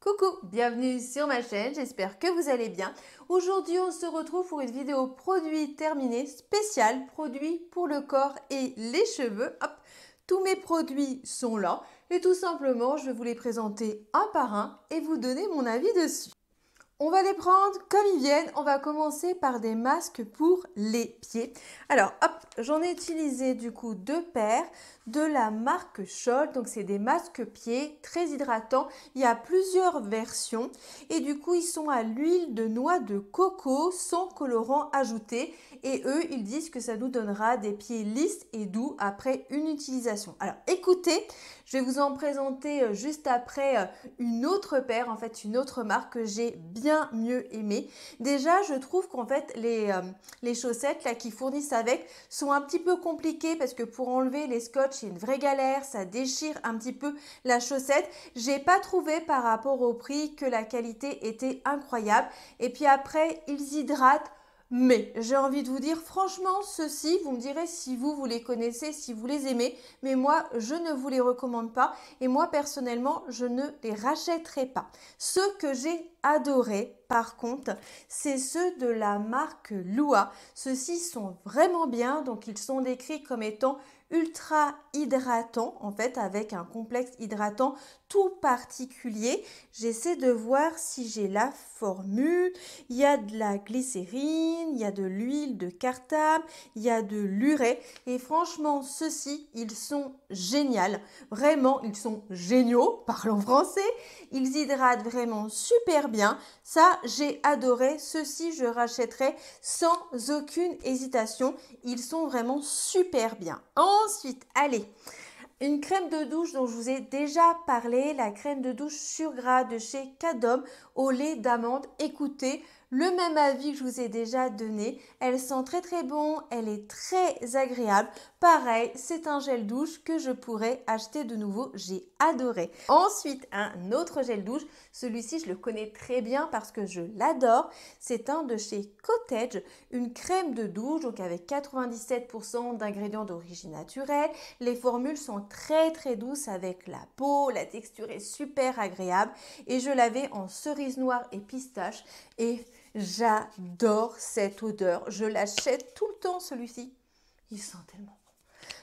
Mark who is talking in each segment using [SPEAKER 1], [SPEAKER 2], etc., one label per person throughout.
[SPEAKER 1] Coucou, bienvenue sur ma chaîne, j'espère que vous allez bien. Aujourd'hui on se retrouve pour une vidéo produit terminé spécial produit pour le corps et les cheveux. Hop, tous mes produits sont là et tout simplement je vais vous les présenter un par un et vous donner mon avis dessus. On va les prendre comme ils viennent. On va commencer par des masques pour les pieds. Alors, hop, j'en ai utilisé du coup deux paires de la marque Scholl. Donc, c'est des masques pieds très hydratants. Il y a plusieurs versions. Et du coup, ils sont à l'huile de noix de coco sans colorant ajouté. Et eux, ils disent que ça nous donnera des pieds lisses et doux après une utilisation. Alors écoutez, je vais vous en présenter euh, juste après euh, une autre paire, en fait une autre marque que j'ai bien mieux aimée. Déjà, je trouve qu'en fait les, euh, les chaussettes là qui fournissent avec sont un petit peu compliquées parce que pour enlever les scotch, c'est une vraie galère, ça déchire un petit peu la chaussette. J'ai pas trouvé par rapport au prix que la qualité était incroyable. Et puis après, ils hydratent mais j'ai envie de vous dire, franchement, ceux-ci, vous me direz si vous, vous les connaissez, si vous les aimez, mais moi, je ne vous les recommande pas et moi, personnellement, je ne les rachèterai pas. Ceux que j'ai adoré, par contre, c'est ceux de la marque Lua. Ceux-ci sont vraiment bien, donc ils sont décrits comme étant ultra hydratant, en fait, avec un complexe hydratant tout particulier. J'essaie de voir si j'ai la formule. Il y a de la glycérine, il y a de l'huile de cartable, il y a de l'urée. Et franchement, ceux-ci, ils sont géniaux. Vraiment, ils sont géniaux, parlons français. Ils hydratent vraiment super bien. Ça, j'ai adoré. Ceux-ci, je rachèterai sans aucune hésitation. Ils sont vraiment super bien. En Ensuite, allez, une crème de douche dont je vous ai déjà parlé, la crème de douche sur gras de chez Cadom au lait d'amande. Écoutez, le même avis que je vous ai déjà donné. Elle sent très très bon, elle est très agréable. Pareil, c'est un gel douche que je pourrais acheter de nouveau, j'ai adoré. Ensuite, un autre gel douche, celui-ci je le connais très bien parce que je l'adore. C'est un de chez Cottage, une crème de douche donc avec 97% d'ingrédients d'origine naturelle. Les formules sont très très douces avec la peau, la texture est super agréable et je l'avais en cerise noire et pistache et j'adore cette odeur. Je l'achète tout le temps celui-ci. Il sent tellement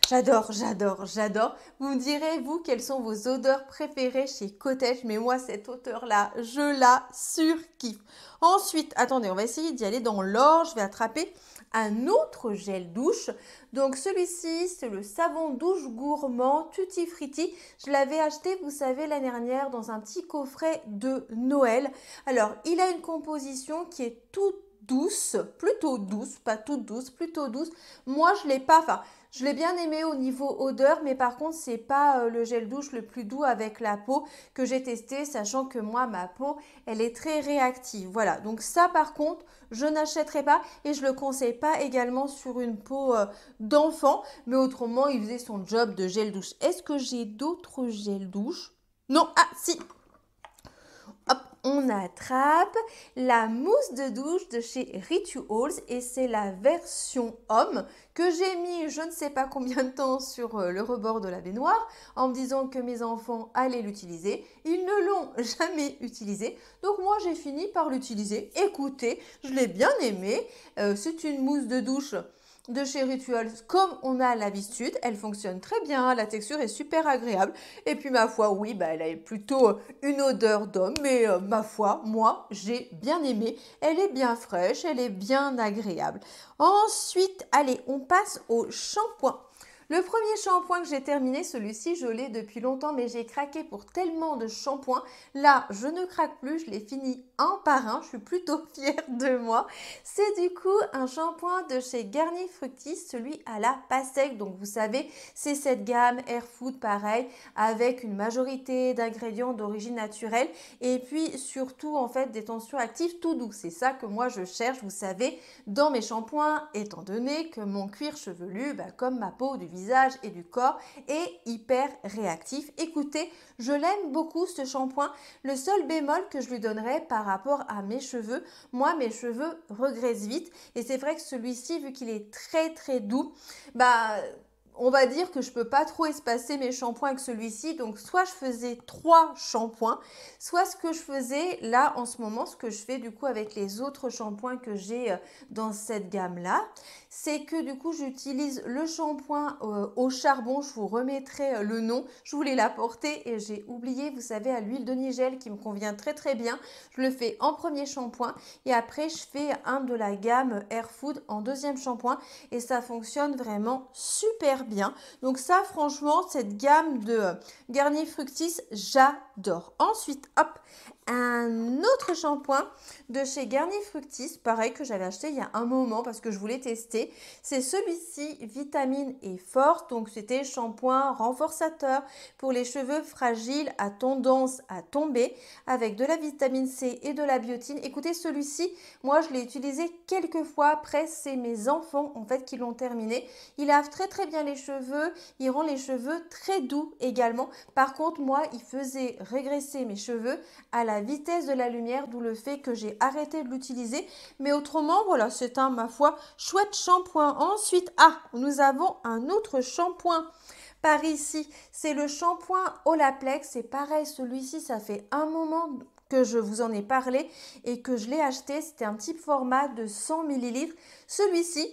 [SPEAKER 1] J'adore, j'adore, j'adore. Vous me direz, vous, quelles sont vos odeurs préférées chez Cottage Mais moi, cette odeur-là, je la surkiffe. Ensuite, attendez, on va essayer d'y aller dans l'or. Je vais attraper un autre gel douche. Donc celui-ci, c'est le savon douche gourmand Tutti Fritti. Je l'avais acheté, vous savez, l'année dernière dans un petit coffret de Noël. Alors, il a une composition qui est toute douce, plutôt douce, pas toute douce, plutôt douce. Moi, je l'ai pas, enfin, je l'ai bien aimé au niveau odeur, mais par contre, c'est pas euh, le gel douche le plus doux avec la peau que j'ai testé, sachant que moi, ma peau, elle est très réactive. Voilà, donc ça, par contre, je n'achèterai pas et je le conseille pas également sur une peau euh, d'enfant, mais autrement, il faisait son job de gel douche. Est-ce que j'ai d'autres gels douche Non, ah si on attrape la mousse de douche de chez Rituals et c'est la version homme que j'ai mis je ne sais pas combien de temps sur euh, le rebord de la baignoire en me disant que mes enfants allaient l'utiliser. Ils ne l'ont jamais utilisé donc moi j'ai fini par l'utiliser. Écoutez, je l'ai bien aimé. Euh, c'est une mousse de douche de chez Rituals comme on a l'habitude. Elle fonctionne très bien, la texture est super agréable. Et puis ma foi, oui, bah, elle a plutôt euh, une odeur d'homme, mais euh, ma foi, moi, j'ai bien aimé. Elle est bien fraîche, elle est bien agréable. Ensuite, allez, on passe au shampoing. Le premier shampoing que j'ai terminé, celui-ci je l'ai depuis longtemps mais j'ai craqué pour tellement de shampoings. Là, je ne craque plus, je l'ai fini un par un. Je suis plutôt fière de moi. C'est du coup un shampoing de chez Garnier Fructis, celui à la pastèque. Donc vous savez, c'est cette gamme Air Food pareil, avec une majorité d'ingrédients d'origine naturelle et puis surtout en fait des tensions actives tout doux. C'est ça que moi je cherche, vous savez, dans mes shampoings, étant donné que mon cuir chevelu, bah, comme ma peau du visage et du corps, est hyper réactif. Écoutez, je l'aime beaucoup ce shampoing. Le seul bémol que je lui donnerais par rapport à mes cheveux. Moi, mes cheveux regressent vite et c'est vrai que celui-ci, vu qu'il est très très doux, bah on va dire que je peux pas trop espacer mes shampoings avec celui-ci. Donc soit je faisais trois shampoings, soit ce que je faisais là en ce moment, ce que je fais du coup avec les autres shampoings que j'ai euh, dans cette gamme là, c'est que du coup j'utilise le shampoing euh, au charbon, je vous remettrai euh, le nom, je voulais l'apporter et j'ai oublié, vous savez, à l'huile de nigel qui me convient très très bien. Je le fais en premier shampoing et après je fais un de la gamme Air Food en deuxième shampoing et ça fonctionne vraiment super bien. Donc ça franchement, cette gamme de euh, Garnier fructis, j'adore. Ensuite, hop, un autre shampoing de chez Garnier Fructis, pareil que j'avais acheté il y a un moment parce que je voulais tester. C'est celui-ci, vitamine et forte. Donc c'était shampoing renforçateur pour les cheveux fragiles à tendance à tomber avec de la vitamine C et de la biotine. Écoutez, celui-ci, moi je l'ai utilisé quelques fois. Après, c'est mes enfants en fait qui l'ont terminé. Il lave très très bien les cheveux, il rend les cheveux très doux également. Par contre, moi, il faisait régresser mes cheveux à la vitesse de la lumière, d'où le fait que j'ai arrêté de l'utiliser. Mais autrement, voilà, c'est un, ma foi, chouette shampoing. Ensuite, ah, nous avons un autre shampoing par ici. C'est le shampoing Olaplex. C'est pareil, celui-ci, ça fait un moment que je vous en ai parlé et que je l'ai acheté. C'était un type format de 100 millilitres Celui-ci,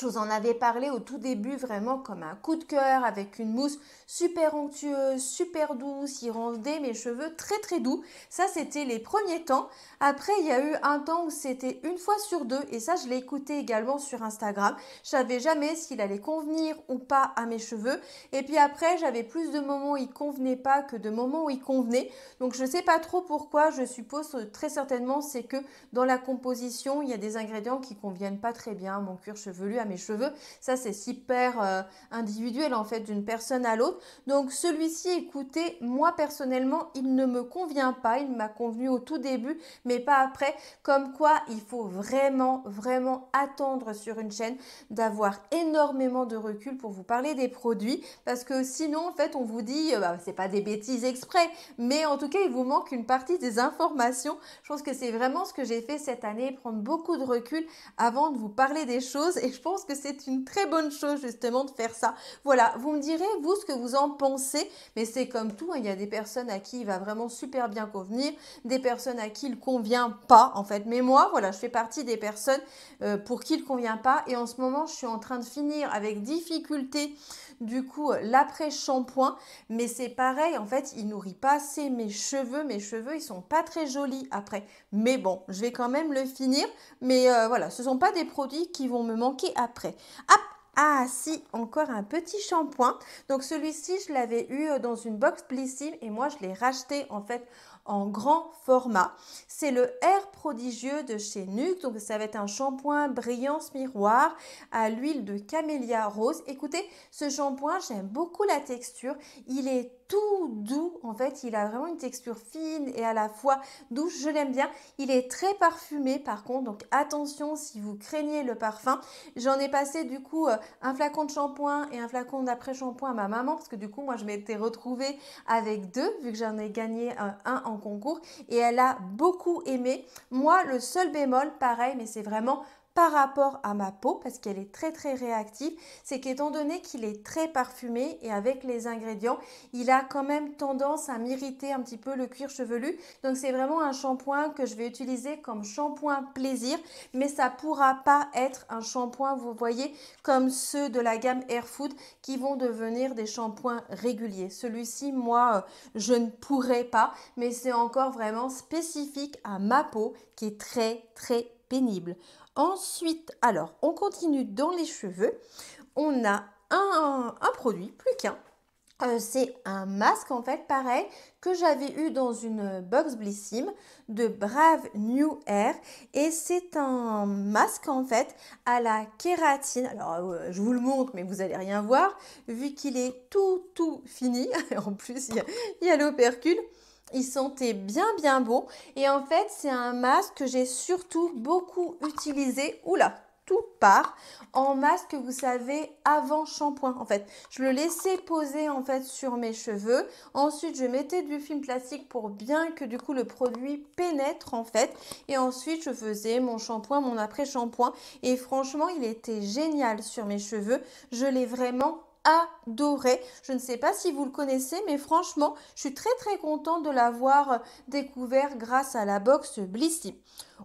[SPEAKER 1] je vous en avais parlé au tout début vraiment comme un coup de cœur avec une mousse super onctueuse, super douce, il rendait mes cheveux très très doux. Ça c'était les premiers temps. Après il y a eu un temps où c'était une fois sur deux et ça je l'ai écouté également sur Instagram. Je savais jamais s'il allait convenir ou pas à mes cheveux. Et puis après j'avais plus de moments où il convenait pas que de moments où il convenait. Donc je ne sais pas trop pourquoi, je suppose très certainement c'est que dans la composition il y a des ingrédients qui conviennent pas très bien à mon cuir chevelu, à mes cheveux. Ça, c'est super euh, individuel en fait d'une personne à l'autre. Donc celui-ci, écoutez, moi personnellement, il ne me convient pas. Il m'a convenu au tout début, mais pas après. Comme quoi, il faut vraiment, vraiment attendre sur une chaîne d'avoir énormément de recul pour vous parler des produits. Parce que sinon, en fait, on vous dit, euh, bah, c'est pas des bêtises exprès, mais en tout cas, il vous manque une partie des informations. Je pense que c'est vraiment ce que j'ai fait cette année, prendre beaucoup de recul avant de vous parler des choses. Et je pense que c'est une très bonne chose justement de faire ça. Voilà, vous me direz vous ce que vous en pensez, mais c'est comme tout, hein, il y a des personnes à qui il va vraiment super bien convenir, des personnes à qui il convient pas en fait. Mais moi, voilà, je fais partie des personnes euh, pour qui il convient pas et en ce moment, je suis en train de finir avec difficulté du coup euh, l'après-shampoing. Mais c'est pareil, en fait, il nourrit pas assez mes cheveux. Mes cheveux, ils sont pas très jolis après. Mais bon, je vais quand même le finir. Mais euh, voilà, ce sont pas des produits qui vont me manquer après. Hop ah si, encore un petit shampoing. Donc celui-ci, je l'avais eu euh, dans une box Blissim et moi, je l'ai racheté en fait en grand format. C'est le R prodigieux de chez Nuc, donc ça va être un shampoing brillance miroir à l'huile de camélia rose. Écoutez, ce shampoing, j'aime beaucoup la texture, il est tout doux. En fait, il a vraiment une texture fine et à la fois douce. Je l'aime bien. Il est très parfumé par contre. Donc attention si vous craignez le parfum. J'en ai passé du coup euh, un flacon de shampoing et un flacon d'après-shampoing à ma maman parce que du coup, moi, je m'étais retrouvée avec deux vu que j'en ai gagné un, euh, un en concours et elle a beaucoup aimé. Moi, le seul bémol, pareil, mais c'est vraiment par rapport à ma peau parce qu'elle est très très réactive, c'est qu'étant donné qu'il est très parfumé et avec les ingrédients, il a quand même tendance à m'irriter un petit peu le cuir chevelu. Donc c'est vraiment un shampoing que je vais utiliser comme shampoing plaisir, mais ça pourra pas être un shampoing, vous voyez, comme ceux de la gamme Airfood qui vont devenir des shampoings réguliers. Celui-ci, moi, euh, je ne pourrais pas, mais c'est encore vraiment spécifique à ma peau qui est très très pénible. Ensuite, alors, on continue dans les cheveux. On a un, produit, plus qu'un. Euh, c'est un masque en fait, pareil, que j'avais eu dans une box Blissim de Brave New Air. Et c'est un masque en fait à la kératine. Alors euh, je vous le montre, mais vous n'allez rien voir, vu qu'il est tout tout fini. en plus, il y a l'opercule il sentait bien bien beau et en fait c'est un masque que j'ai surtout beaucoup utilisé. Oula, tout part en masque, vous savez, avant shampoing en fait. Je le laissais poser en fait sur mes cheveux. Ensuite, je mettais du film plastique pour bien que du coup le produit pénètre en fait. Et ensuite, je faisais mon shampoing, mon après-shampoing. Et franchement, il était génial sur mes cheveux. Je l'ai vraiment adoré. Je ne sais pas si vous le connaissez, mais franchement, je suis très très contente de l'avoir euh, découvert grâce à la box Blissy.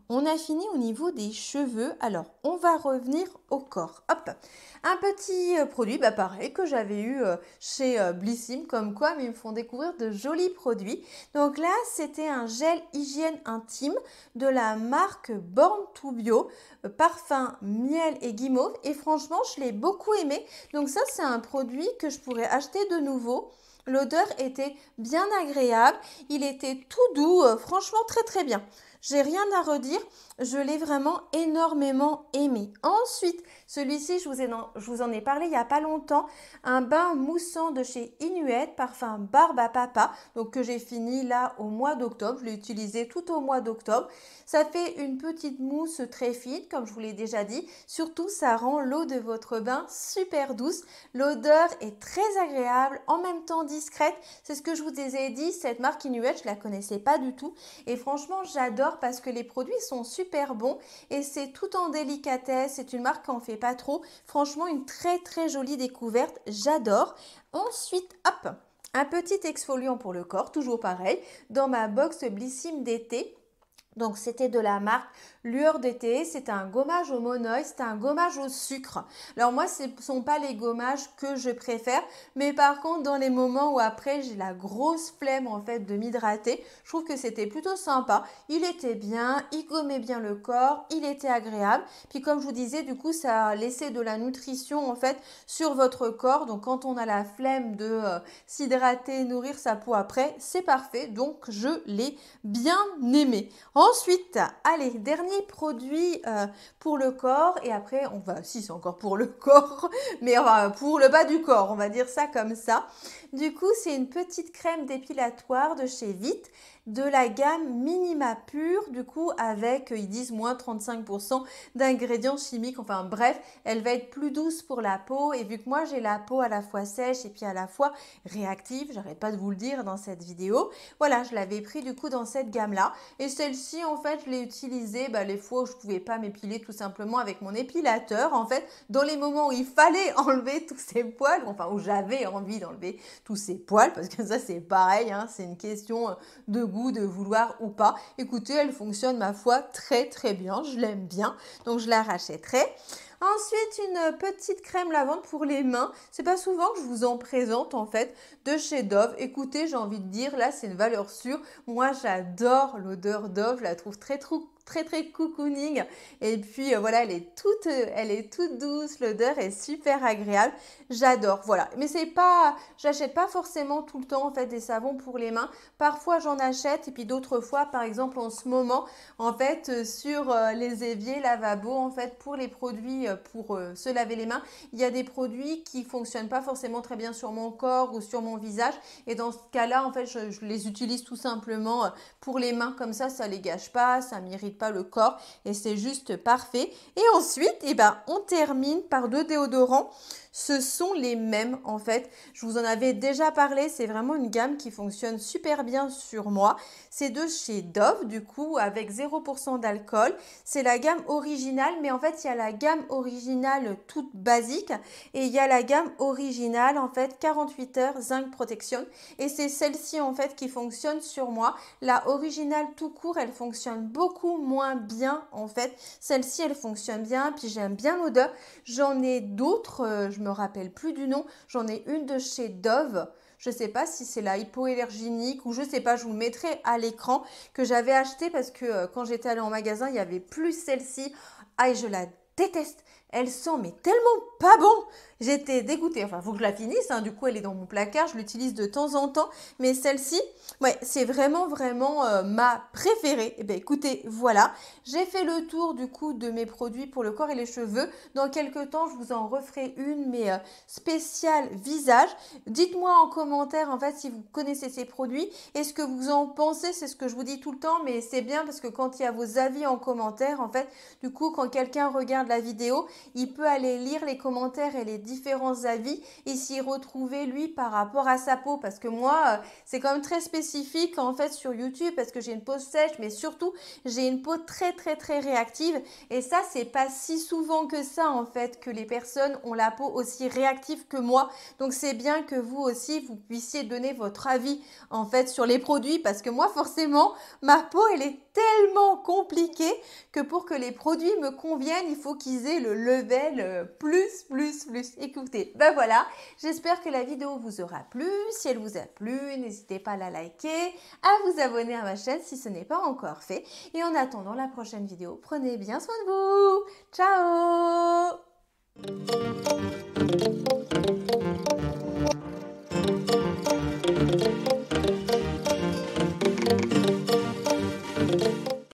[SPEAKER 1] On a fini au niveau des cheveux. Alors, on va revenir au corps. Un petit euh, produit, bah, pareil, que j'avais eu euh, chez euh, Blissim, comme quoi, mais ils me font découvrir de jolis produits. Donc là, c'était un gel hygiène intime de la marque Born to Bio, parfum miel et guimauve. Et franchement, je l'ai beaucoup aimé. Donc ça, c'est un produit que je pourrais acheter de nouveau. L'odeur était bien agréable, il était tout doux, franchement très très bien. J'ai rien à redire je l'ai vraiment énormément aimé. Ensuite, celui-ci, je, vous en ai parlé il n'y a pas longtemps, un bain moussant de chez Inuette, parfum Barbe Papa, donc que j'ai fini là au mois d'octobre. Je l'ai utilisé tout au mois d'octobre. Ça fait une petite mousse très fine, comme je vous l'ai déjà dit. Surtout, ça rend l'eau de votre bain super douce. L'odeur est très agréable, en même temps discrète. C'est ce que je vous ai dit, cette marque Inuette, je ne la connaissais pas du tout. Et franchement, j'adore parce que les produits sont super super bon et c'est tout en délicatesse, c'est une marque qu'on fait pas trop. Franchement, une très très jolie découverte, j'adore. Ensuite, hop, un petit exfoliant pour le corps, toujours pareil, dans ma box Blissime d'été. Donc c'était de la marque Lueur d'été, c'est un gommage au monoï, c'est un gommage au sucre. Alors moi, ce ne sont pas les gommages que je préfère, mais par contre, dans les moments où après j'ai la grosse flemme en fait de m'hydrater, je trouve que c'était plutôt sympa. Il était bien, il gommait bien le corps, il était agréable. Puis comme je vous disais, du coup, ça laissait de la nutrition en fait sur votre corps. Donc quand on a la flemme de euh, s'hydrater, nourrir sa peau après, c'est parfait. Donc je l'ai bien aimé. Ensuite, allez, dernier produits euh, pour le corps et après on va, si c'est encore pour le corps, mais pour le bas du corps, on va dire ça comme ça. Du coup, c'est une petite crème dépilatoire de chez Vite, de la gamme Minima Pure, du coup avec, euh, ils disent, moins 35% d'ingrédients chimiques. Enfin bref, elle va être plus douce pour la peau. Et vu que moi, j'ai la peau à la fois sèche et puis à la fois réactive, j'arrête pas de vous le dire dans cette vidéo. Voilà, je l'avais pris du coup dans cette gamme-là. Et celle-ci, en fait, je l'ai utilisée bah, les fois où je pouvais pas m'épiler tout simplement avec mon épilateur. En fait, dans les moments où il fallait enlever tous ces poils, enfin où j'avais envie d'enlever tous ses poils, parce que ça c'est pareil, hein, c'est une question euh, de goût, de vouloir ou pas. Écoutez, elle fonctionne ma foi très très bien, je l'aime bien, donc je la rachèterai. Ensuite, une petite crème lavande pour les mains. C'est pas souvent que je vous en présente en fait de chez Dove. Écoutez, j'ai envie de dire, là c'est une valeur sûre. Moi j'adore l'odeur Dove, je la trouve très très très très cocooning et puis euh, voilà elle est toute euh, elle est toute douce l'odeur est super agréable j'adore voilà mais c'est pas j'achète pas forcément tout le temps en fait des savons pour les mains parfois j'en achète et puis d'autres fois par exemple en ce moment en fait euh, sur les éviers lavabo en fait pour les produits euh, pour euh, se laver les mains. Il y a des produits qui fonctionnent pas forcément très bien sur mon corps ou sur mon visage. Et dans ce cas-là, en fait, je, les utilise tout simplement euh, pour les mains. Comme ça, ça les gâche pas, ça m'irrite pas le corps et c'est juste parfait. Et ensuite, eh ben, on termine par deux déodorants. Ce sont les mêmes en fait. Je vous en avais déjà parlé. C'est vraiment une gamme qui fonctionne super bien sur moi. C'est de chez Dove, du coup, avec 0% d'alcool. C'est la gamme originale, mais en fait, il y a la gamme originale toute basique et il y a la gamme originale en fait 48 heures zinc protection et c'est celle-ci en fait qui fonctionne sur moi. La originale tout court, elle fonctionne beaucoup moins bien en fait. Celle-ci elle fonctionne bien puis j'aime bien l'odeur. J'en ai d'autres, euh, je me rappelle plus du nom. J'en ai une de chez Dove. Je sais pas si c'est la hypoallergénique ou je sais pas, je vous mettrai à l'écran que j'avais acheté parce que euh, quand j'étais allée en magasin, il y avait plus celle-ci. Ah, je la déteste. Elle sent mais tellement pas bon. J'étais dégoûtée. Enfin, faut que je la finisse. Hein. Du coup, elle est dans mon placard. Je l'utilise de temps en temps. Mais celle-ci, ouais, c'est vraiment vraiment euh, ma préférée. Eh ben, écoutez, voilà. J'ai fait le tour du coup de mes produits pour le corps et les cheveux. Dans quelques temps, je vous en referai une, mais euh, spéciale visage. Dites-moi en commentaire en fait si vous connaissez ces produits. Est-ce que vous en pensez C'est ce que je vous dis tout le temps, mais c'est bien parce que quand il y a vos avis en commentaire, en fait, du coup, quand quelqu'un regarde la vidéo, il peut aller lire les commentaires et les différents avis et s'y retrouver lui par rapport à sa peau. Parce que moi, euh, c'est quand même très spécifique en fait sur YouTube parce que j'ai une peau sèche, mais surtout j'ai une peau très très très réactive. Et ça, c'est pas si souvent que ça en fait que les personnes ont la peau aussi réactive que moi. Donc c'est bien que vous aussi vous puissiez donner votre avis en fait sur les produits parce que moi forcément ma peau elle est tellement compliqué que pour que les produits me conviennent, il faut qu'ils aient le level euh, plus, plus, plus. Écoutez, ben voilà, j'espère que la vidéo vous aura plu. Si elle vous a plu, n'hésitez pas à la liker, à vous abonner à ma chaîne si ce n'est pas encore fait. Et en attendant la prochaine vidéo, prenez bien soin de vous. Ciao